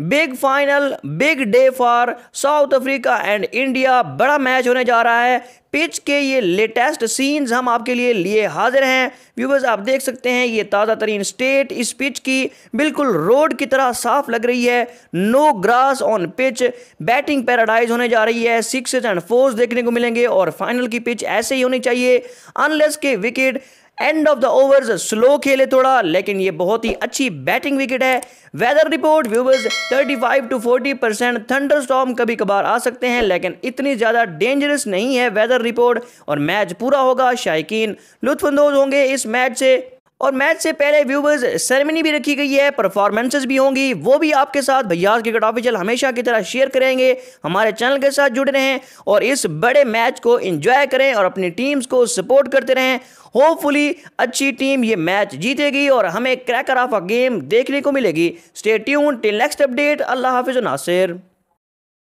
big final big day for South Africa and India बड़ा match होने जा रहा है पिच के ये लेटेस्ट सीन्स हम आपके लिए लिए हाजिर हैं व्यूवर्स आप देख सकते हैं ये ताज़ा तरीन स्टेट इस पिच की बिल्कुल रोड की तरह साफ लग रही है no grass on pitch batting paradise होने जा रही है सिक्स एंड फोर्स देखने को मिलेंगे और फाइनल की पिच ऐसे ही होनी चाहिए अनलेस के wicket end of the overs slow खेले थोड़ा लेकिन ये बहुत ही अच्छी बैटिंग विकेट है weather report viewers 35 to 40 percent thunder storm कभी कभार आ सकते हैं लेकिन इतनी ज़्यादा डेंजरस नहीं है वेदर रिपोर्ट और मैच पूरा होगा शायकीन लुत्फानंदोज होंगे इस मैच से और मैच से पहले व्यूवर्स सेरेमनी भी रखी गई है परफॉर्मेंसेज भी होंगी वो भी आपके साथ भैया क्रिकेट ऑफिशियल हमेशा की तरह शेयर करेंगे हमारे चैनल के साथ जुड़े रहें और इस बड़े मैच को इंजॉय करें और अपनी टीम्स को सपोर्ट करते रहें होपफुली अच्छी टीम ये मैच जीतेगी और हमें क्रैकर ऑफ अ गेम देखने को मिलेगी stay tune till next update अल्लाह हाफिज नासिर